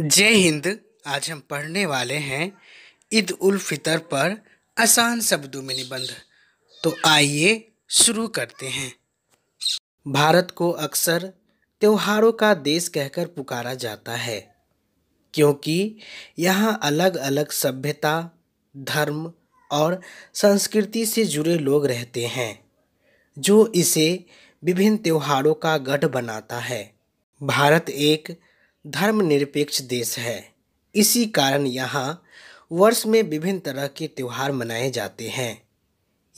जय हिंद आज हम पढ़ने वाले हैं ईद उल फितर पर आसान शब्दों में निबंध तो आइए शुरू करते हैं भारत को अक्सर त्योहारों का देश कहकर पुकारा जाता है क्योंकि यहाँ अलग अलग सभ्यता धर्म और संस्कृति से जुड़े लोग रहते हैं जो इसे विभिन्न त्योहारों का गढ़ बनाता है भारत एक धर्मनिरपेक्ष देश है इसी कारण यहाँ वर्ष में विभिन्न तरह के त्यौहार मनाए जाते हैं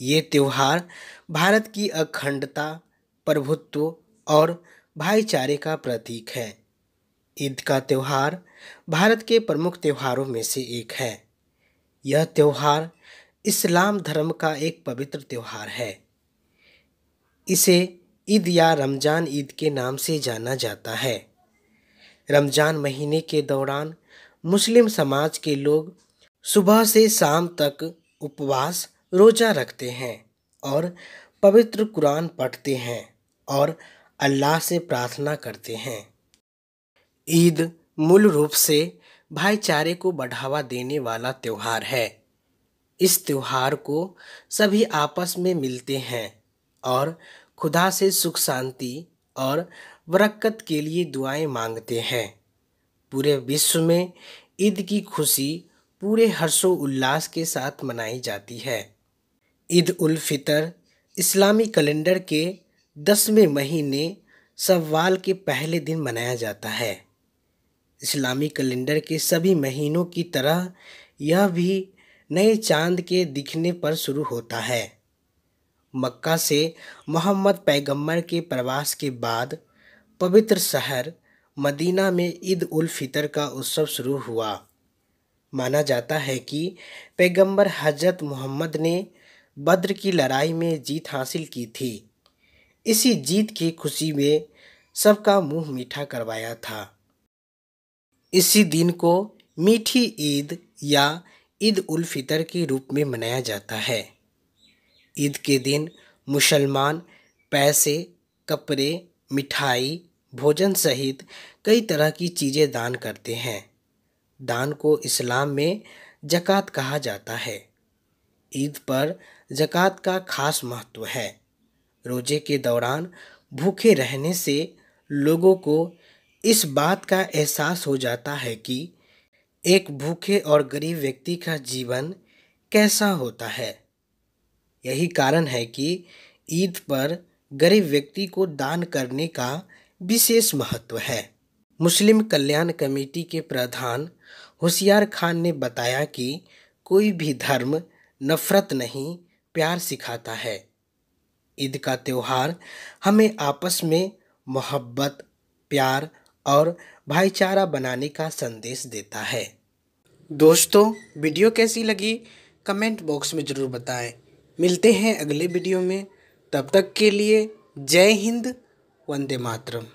ये त्यौहार भारत की अखंडता प्रभुत्व और भाईचारे का प्रतीक है ईद का त्यौहार भारत के प्रमुख त्यौहारों में से एक है यह त्यौहार इस्लाम धर्म का एक पवित्र त्यौहार है इसे ईद या रमज़ान ईद के नाम से जाना जाता है रमज़ान महीने के दौरान मुस्लिम समाज के लोग सुबह से शाम तक उपवास रोज़ा रखते हैं और पवित्र कुरान पढ़ते हैं और अल्लाह से प्रार्थना करते हैं ईद मूल रूप से भाईचारे को बढ़ावा देने वाला त्यौहार है इस त्यौहार को सभी आपस में मिलते हैं और खुदा से सुख शांति और बरक्कत के लिए दुआएं मांगते हैं पूरे विश्व में ईद की खुशी पूरे हर्षो उल्लास के साथ मनाई जाती है ईद उल फितर इस्लामी कैलेंडर के दसवें महीने सवाल के पहले दिन मनाया जाता है इस्लामी कैलेंडर के सभी महीनों की तरह यह भी नए चांद के दिखने पर शुरू होता है मक्का से मोहम्मद पैगंबर के प्रवास के बाद पवित्र शहर मदीना में ईद उल फितर का उत्सव शुरू हुआ माना जाता है कि पैगंबर हजरत मोहम्मद ने बद्र की लड़ाई में जीत हासिल की थी इसी जीत की खुशी में सबका मुंह मीठा करवाया था इसी दिन को मीठी ईद या ईद उल फितर के रूप में मनाया जाता है ईद के दिन मुसलमान पैसे कपड़े मिठाई भोजन सहित कई तरह की चीज़ें दान करते हैं दान को इस्लाम में जक़ात कहा जाता है ईद पर जक़ात का खास महत्व है रोजे के दौरान भूखे रहने से लोगों को इस बात का एहसास हो जाता है कि एक भूखे और गरीब व्यक्ति का जीवन कैसा होता है यही कारण है कि ईद पर गरीब व्यक्ति को दान करने का विशेष महत्व है मुस्लिम कल्याण कमेटी के प्रधान होशियार खान ने बताया कि कोई भी धर्म नफ़रत नहीं प्यार सिखाता है ईद का त्यौहार हमें आपस में मोहब्बत प्यार और भाईचारा बनाने का संदेश देता है दोस्तों वीडियो कैसी लगी कमेंट बॉक्स में ज़रूर बताएं मिलते हैं अगले वीडियो में तब तक के लिए जय हिंद वंदे मातरम